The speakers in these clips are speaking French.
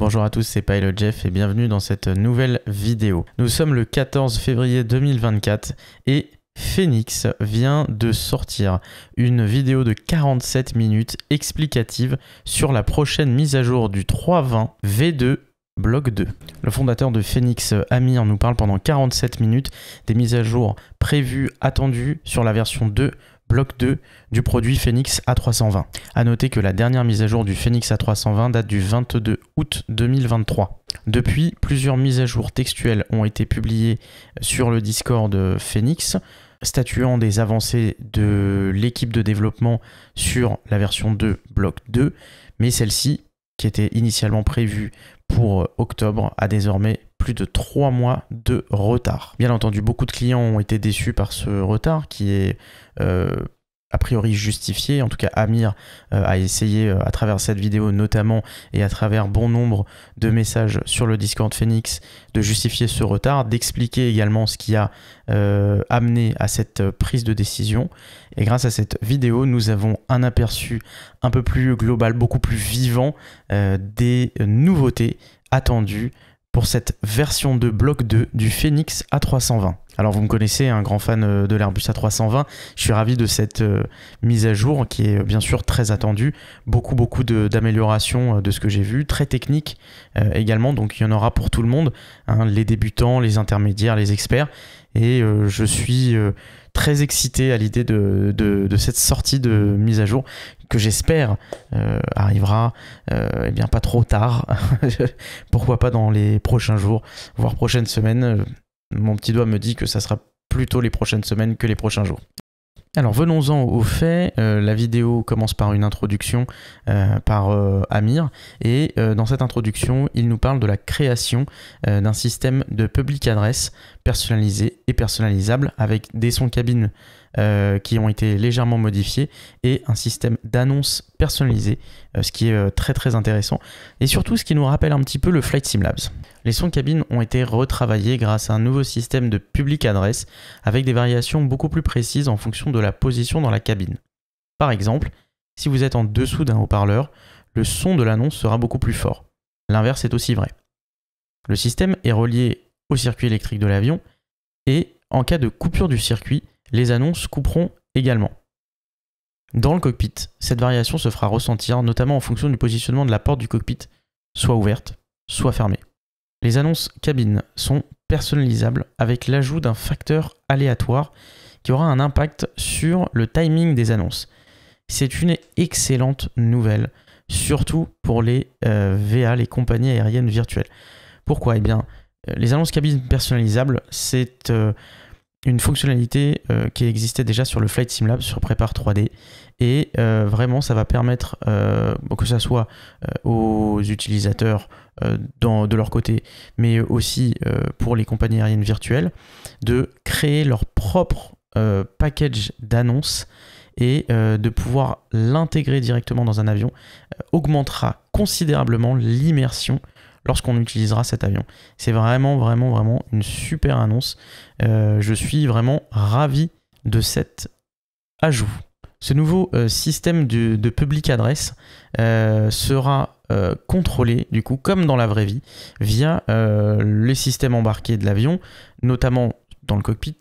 Bonjour à tous, c'est Pilot Jeff et bienvenue dans cette nouvelle vidéo. Nous sommes le 14 février 2024 et Phoenix vient de sortir une vidéo de 47 minutes explicative sur la prochaine mise à jour du 3.20 V2 Bloc 2. Le fondateur de Phoenix, Amir, nous parle pendant 47 minutes des mises à jour prévues, attendues sur la version 2 bloc 2 du produit Phoenix A320. A noter que la dernière mise à jour du Phoenix A320 date du 22 août 2023. Depuis, plusieurs mises à jour textuelles ont été publiées sur le Discord de Phoenix, statuant des avancées de l'équipe de développement sur la version 2 bloc 2, mais celle-ci, qui était initialement prévue pour octobre, a désormais plus de 3 mois de retard. Bien entendu, beaucoup de clients ont été déçus par ce retard qui est euh, a priori justifié. En tout cas, Amir euh, a essayé euh, à travers cette vidéo notamment et à travers bon nombre de messages sur le Discord Phoenix de justifier ce retard, d'expliquer également ce qui a amené à cette prise de décision. Et grâce à cette vidéo, nous avons un aperçu un peu plus global, beaucoup plus vivant des nouveautés attendues pour cette version de bloc 2 du Phoenix A320. Alors vous me connaissez, un grand fan euh, de l'Airbus A320, je suis ravi de cette euh, mise à jour qui est bien sûr très attendue, beaucoup beaucoup d'améliorations euh, de, ce que j'ai vu, très technique également, donc il y en aura pour tout le monde, hein, les débutants, les intermédiaires, les experts, et je suis très excité à l'idée de, cette sortie de mise à jour que j'espère euh, arrivera et euh, eh bien pas trop tard, pourquoi pas dans les prochains jours, voire prochaines semaines. Mon petit doigt me dit que ça sera plutôt les prochaines semaines que les prochains jours. Alors venons-en aux faits. Euh, la vidéo commence par une introduction euh, par euh, Amir et dans cette introduction, il nous parle de la création d'un système de public adresse personnalisé et personnalisable avec des sons cabine euh, qui ont été légèrement modifiés et un système d'annonce personnalisé, euh, ce qui est euh, très très intéressant. Et surtout, ce qui nous rappelle un petit peu le Flight Sim Labs. Les sons de cabine ont été retravaillés grâce à un nouveau système de public adresse avec des variations beaucoup plus précises en fonction de la position dans la cabine. Par exemple, si vous êtes en dessous d'un haut-parleur, le son de l'annonce sera beaucoup plus fort. L'inverse est aussi vrai. Le système est relié au circuit électrique de l'avion et en cas de coupure du circuit, les annonces couperont également. Dans le cockpit, cette variation se fera ressentir notamment en fonction du positionnement de la porte du cockpit, soit ouverte, soit fermée. Les annonces cabine sont personnalisables avec l'ajout d'un facteur aléatoire qui aura un impact sur le timing des annonces. C'est une excellente nouvelle, surtout pour les euh, VA, les compagnies aériennes virtuelles. Pourquoi Eh bien, euh, les annonces cabine personnalisables, c'est euh, une fonctionnalité euh, qui existait déjà sur le Flight Sim sur Prépare 3D. Et euh, vraiment, ça va permettre euh, que ça soit aux utilisateurs de leur côté, mais aussi pour les compagnies aériennes virtuelles, de créer leur propre package d'annonces et de pouvoir l'intégrer directement dans un avion augmentera considérablement l'immersion lorsqu'on utilisera cet avion. C'est vraiment, vraiment, vraiment une super annonce. Euh, je suis vraiment ravi de cet ajout. Ce nouveau euh, système de, public adresse euh, sera contrôlé, du coup, comme dans la vraie vie, via les systèmes embarqués de l'avion, notamment dans le cockpit,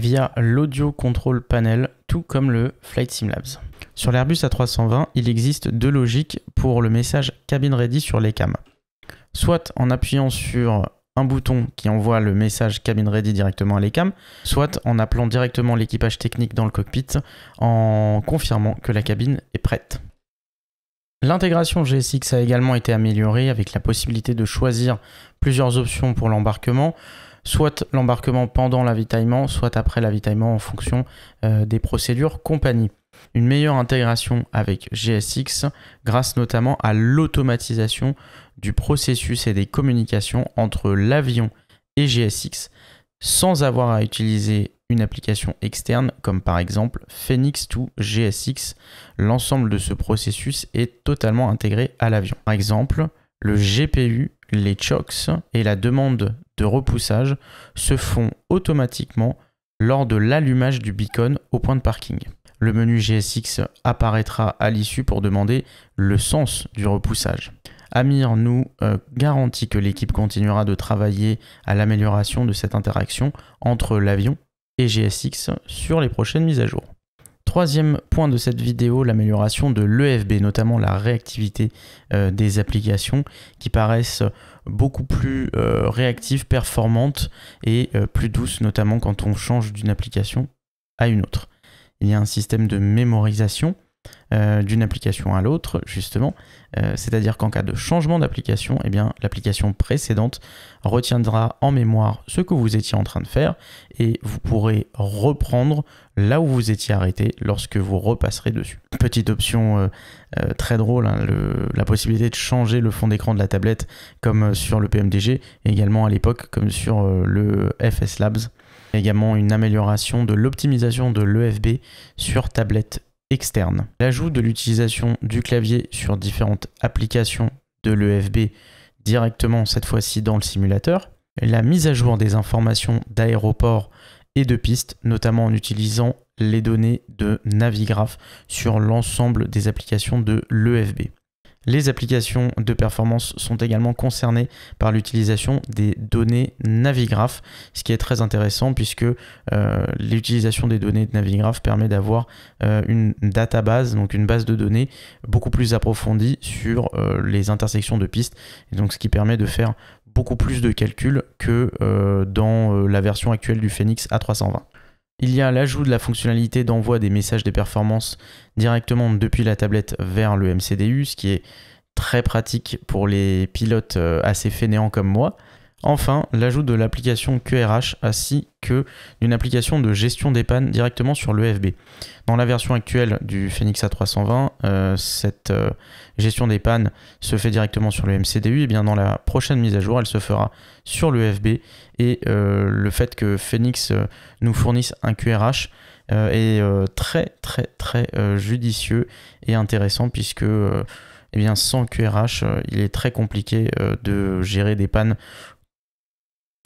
via l'audio control panel, tout comme le Flight Sim Labs. Sur l'Airbus A320, il existe deux logiques pour le message cabin ready sur les cams soit en appuyant sur un bouton qui envoie le message cabine ready directement à l'ECAM, soit en appelant directement l'équipage technique dans le cockpit en confirmant que la cabine est prête. L'intégration GSX a également été améliorée avec la possibilité de choisir plusieurs options pour l'embarquement, soit l'embarquement pendant l'avitaillement, soit après l'avitaillement en fonction euh, des procédures compagnie. Une meilleure intégration avec GSX grâce notamment à l'automatisation du processus et des communications entre l'avion et GSX sans avoir à utiliser une application externe comme par exemple Phoenix to GSX. L'ensemble de ce processus est totalement intégré à l'avion. Par exemple, le GPU, les chocks et la demande de repoussage se font automatiquement lors de l'allumage du beacon au point de parking. Le menu GSX apparaîtra à l'issue pour demander le sens du repoussage. Amir nous euh, garantit que l'équipe continuera de travailler à l'amélioration de cette interaction entre l'avion et GSX sur les prochaines mises à jour. Troisième point de cette vidéo, l'amélioration de l'EFB, notamment la réactivité euh, des applications qui paraissent beaucoup plus euh, réactives, performantes et plus douces, notamment quand on change d'une application à une autre. Il y a un système de mémorisation euh, d'une application à l'autre, justement. Euh, c'est-à-dire qu'en cas de changement d'application, et eh bien, l'application précédente retiendra en mémoire ce que vous étiez en train de faire et vous pourrez reprendre là où vous étiez arrêté lorsque vous repasserez dessus. Petite option euh, très drôle, hein, la possibilité de changer le fond d'écran de la tablette comme sur le PMDG, également à l'époque comme sur le FS Labs. Également une amélioration de l'optimisation de l'EFB sur tablette externe. L'ajout de l'utilisation du clavier sur différentes applications de l'EFB directement cette fois-ci dans le simulateur, la mise à jour des informations d'aéroports et de pistes, notamment en utilisant les données de Navigraph sur l'ensemble des applications de l'EFB. Les applications de performance sont également concernées par l'utilisation des données Navigraph, ce qui est très intéressant puisque euh, l'utilisation des données de Navigraph permet d'avoir euh, une database, donc une base de données beaucoup plus approfondie sur euh, les intersections de pistes, et donc ce qui permet de faire beaucoup plus de calculs que dans la version actuelle du Phoenix A320. Il y a l'ajout de la fonctionnalité d'envoi des messages de performances directement depuis la tablette vers le MCDU, ce qui est très pratique pour les pilotes euh, assez fainéants comme moi. Enfin, l'ajout de l'application QRH ainsi que d'une application de gestion des pannes directement sur l'EFB. Dans la version actuelle du Phoenix A320, euh, cette euh, gestion des pannes se fait directement sur le MCDU. Et bien dans la prochaine mise à jour, elle se fera sur l'EFB. Et euh, le fait que Phoenix nous fournisse un QRH est très très très judicieux et intéressant puisque... Eh bien, sans QRH, il est très compliqué de gérer des pannes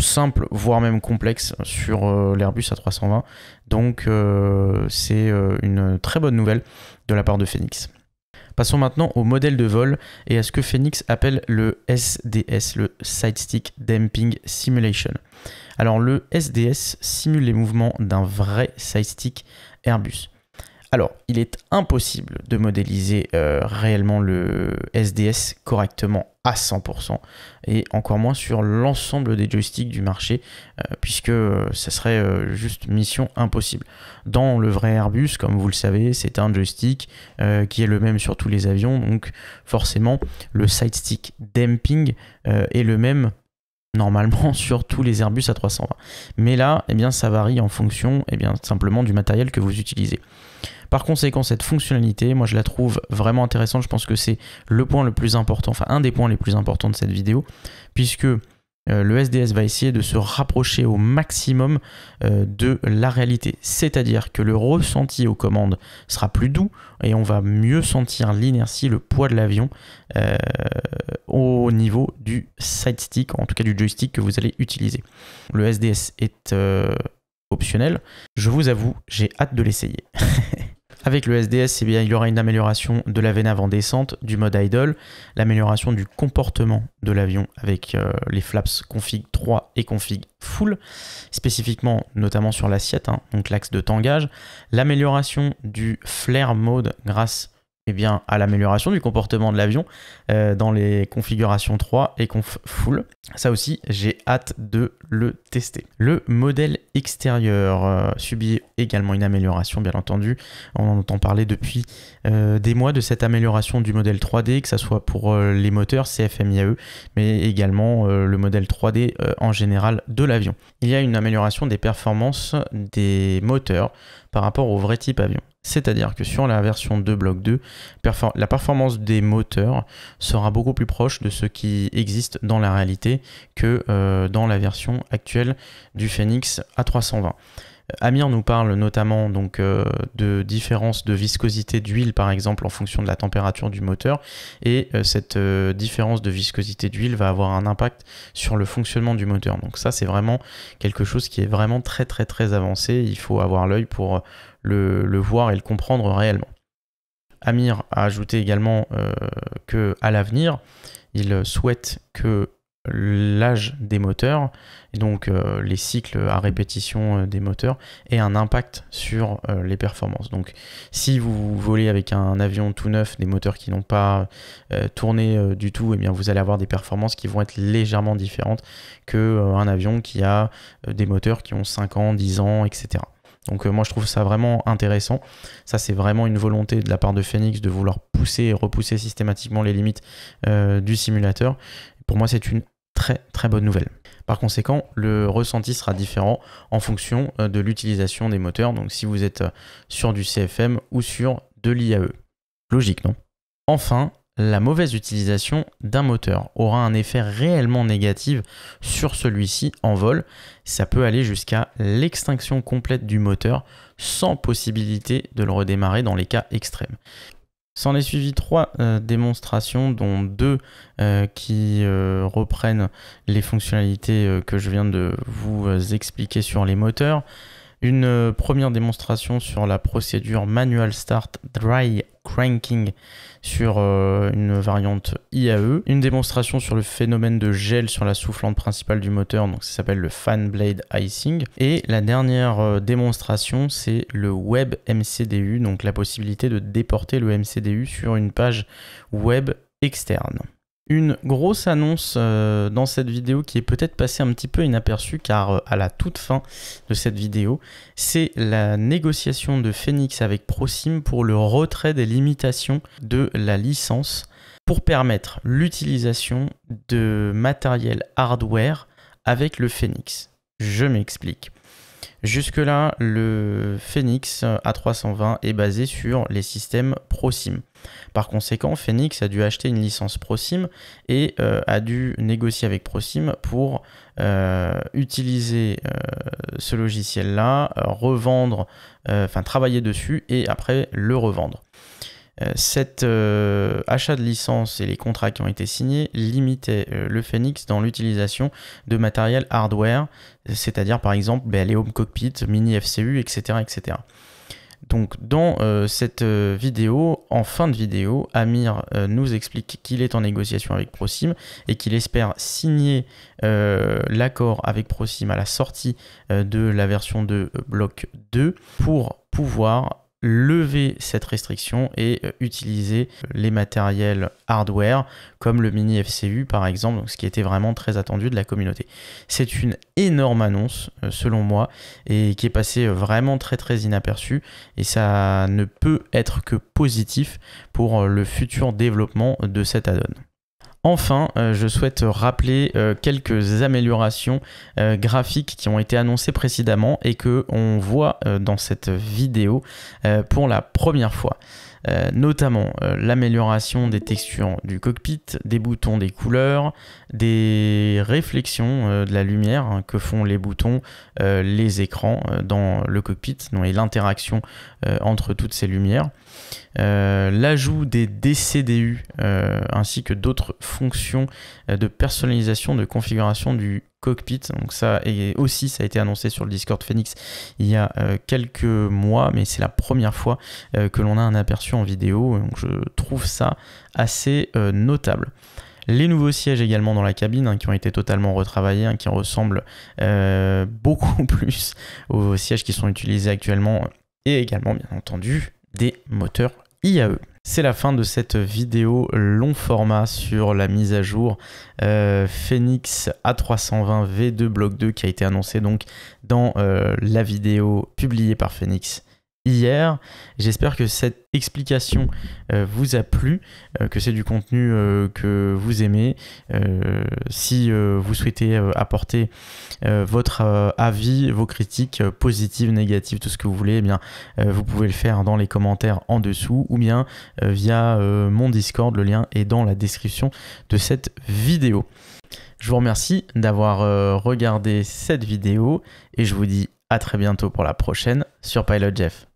simple, voire même complexe sur euh, l'Airbus A320. Donc euh, c'est euh, une très bonne nouvelle de la part de Phoenix. Passons maintenant au modèle de vol et à ce que Phoenix appelle le SDS, le Side Stick Damping Simulation. Alors le SDS simule les mouvements d'un vrai side stick Airbus. Alors, il est impossible de modéliser euh, réellement le SDS correctement à 100% et encore moins sur l'ensemble des joysticks du marché euh, puisque euh, ça serait juste mission impossible. Dans le vrai Airbus, comme vous le savez, c'est un joystick qui est le même sur tous les avions donc forcément le side stick damping est le même normalement sur tous les Airbus A320. Mais là, eh bien, ça varie en fonction eh bien, simplement du matériel que vous utilisez. Par conséquent, cette fonctionnalité, moi je la trouve vraiment intéressante. Je pense que c'est le point le plus important, enfin un des points les plus importants de cette vidéo, puisque euh, le SDS va essayer de se rapprocher au maximum euh, de la réalité. C'est-à-dire que le ressenti aux commandes sera plus doux et on va mieux sentir l'inertie, le poids de l'avion euh, au niveau du side stick, en tout cas du joystick que vous allez utiliser. Le SDS est optionnel. Je vous avoue, j'ai hâte de l'essayer. Avec le SDS, eh il y aura une amélioration de la veine avant descente, du mode idle, l'amélioration du comportement de l'avion avec euh, les flaps config 3 et config full, spécifiquement notamment sur l'assiette, hein, donc l'axe de tangage, l'amélioration du flare mode grâce eh bien, à l'amélioration du comportement de l'avion euh, dans les configurations 3 et conf full. Ça aussi, j'ai hâte de le tester. Le modèle extérieur euh, subi également une amélioration, bien entendu. On en entend parler depuis euh, des mois de cette amélioration du modèle 3D, que ce soit pour euh, les moteurs CFMIAE, mais également euh, le modèle 3D en général de l'avion. Il y a une amélioration des performances des moteurs par rapport au vrai type avion. C'est-à-dire que sur la version 2 bloc 2, la performance des moteurs sera beaucoup plus proche de ce qui existe dans la réalité que dans la version actuelle du Phoenix A320. Amir nous parle notamment donc euh, de différences de viscosité d'huile par exemple en fonction de la température du moteur et euh, cette euh, différence de viscosité d'huile va avoir un impact sur le fonctionnement du moteur. Donc ça c'est vraiment quelque chose qui est vraiment très très très avancé, il faut avoir l'œil pour le, le voir et le comprendre réellement. Amir a ajouté également que à l'avenir, il souhaite que l'âge des moteurs, donc euh, les cycles à répétition euh, des moteurs, et un impact sur euh, les performances. Donc si vous volez avec un avion tout neuf, des moteurs qui n'ont pas tourné du tout, eh bien vous allez avoir des performances qui vont être légèrement différentes qu'un avion qui a des moteurs qui ont 5 ans, 10 ans, etc. Donc moi je trouve ça vraiment intéressant. Ça c'est vraiment une volonté de la part de Phoenix de vouloir pousser et repousser systématiquement les limites du simulateur. Pour moi, c'est une très très bonne nouvelle. Par conséquent, le ressenti sera différent en fonction euh, de l'utilisation des moteurs, donc si vous êtes euh, sur du CFM ou sur de l'IAE. Logique, non Enfin, la mauvaise utilisation d'un moteur aura un effet réellement négatif sur celui-ci en vol. Ça peut aller jusqu'à l'extinction complète du moteur sans possibilité de le redémarrer dans les cas extrêmes. S'en est suivi trois euh, démonstrations, dont deux euh, qui euh, reprennent les fonctionnalités que je viens de vous expliquer sur les moteurs. Une première démonstration sur la procédure Manual Start Dry cranking sur euh, une variante IAE, une démonstration sur le phénomène de gel sur la soufflante principale du moteur, donc ça s'appelle le fan blade icing, et la dernière euh, démonstration c'est le web MCDU, donc la possibilité de déporter le MCDU sur une page web externe une grosse annonce euh, dans cette vidéo qui est peut-être passée un petit peu inaperçue car euh, à la toute fin de cette vidéo, c'est la négociation de Phoenix avec Prosim pour le retrait des limitations de la licence pour permettre l'utilisation de matériel hardware avec le Phoenix. Je m'explique. Jusque-là, le Phoenix euh, A320 est basé sur les systèmes ProSim. Par conséquent, Phoenix a dû acheter une licence ProSim et euh, a dû négocier avec ProSim pour euh, utiliser euh, ce logiciel-là, revendre, enfin travailler dessus et après le revendre cet achat de licence et les contrats qui ont été signés limitaient le Phoenix dans l'utilisation de matériel hardware, c'est-à-dire par exemple ben, les home cockpit, mini FCU, etc. etc. Donc dans euh, cette euh, vidéo, en fin de vidéo, Amir euh, nous explique qu'il est en négociation avec Prosim et qu'il espère signer l'accord avec Prosim à la sortie de la version de bloc 2 pour pouvoir lever cette restriction et euh, utiliser les matériels hardware comme le mini FCU par exemple, ce qui était vraiment très attendu de la communauté. C'est une énorme annonce euh, selon moi et qui est passée euh, vraiment très très inaperçue et ça ne peut être que positif pour le futur développement de cet add-on. Enfin, euh, je souhaite rappeler euh, quelques améliorations euh, graphiques qui ont été annoncées précédemment et que on voit dans cette vidéo pour la première fois. Euh, notamment euh, l'amélioration des textures du cockpit, des boutons des couleurs, des réflexions euh, de la lumière hein, que font les boutons, les écrans dans le cockpit, et l'interaction entre toutes ces lumières. L'ajout des DCDU ainsi que d'autres fonctions de personnalisation de configuration du cockpit. Donc ça et aussi ça a été annoncé sur le Discord Phoenix il y a euh, quelques mois, mais c'est la première fois euh, que l'on a un aperçu en vidéo. Donc je trouve ça assez euh, notable. Les nouveaux sièges également dans la cabine hein, qui ont été totalement retravaillés, hein, qui ressemblent beaucoup plus aux sièges qui sont utilisés actuellement et également bien entendu des moteurs IAE. C'est la fin de cette vidéo long format sur la mise à jour euh, Phoenix A320 V2 Block 2 qui a été annoncée donc dans euh, la vidéo publiée par Phoenix hier. J'espère que cette explication euh, vous a plu, euh, que c'est du contenu euh, que vous aimez. si vous souhaitez apporter votre avis, vos critiques positives, négatives, tout ce que vous voulez, eh bien, vous pouvez le faire dans les commentaires en dessous ou bien via mon Discord. Le lien est dans la description de cette vidéo. Je vous remercie d'avoir regardé cette vidéo et je vous dis à très bientôt pour la prochaine sur Pilot Jeff.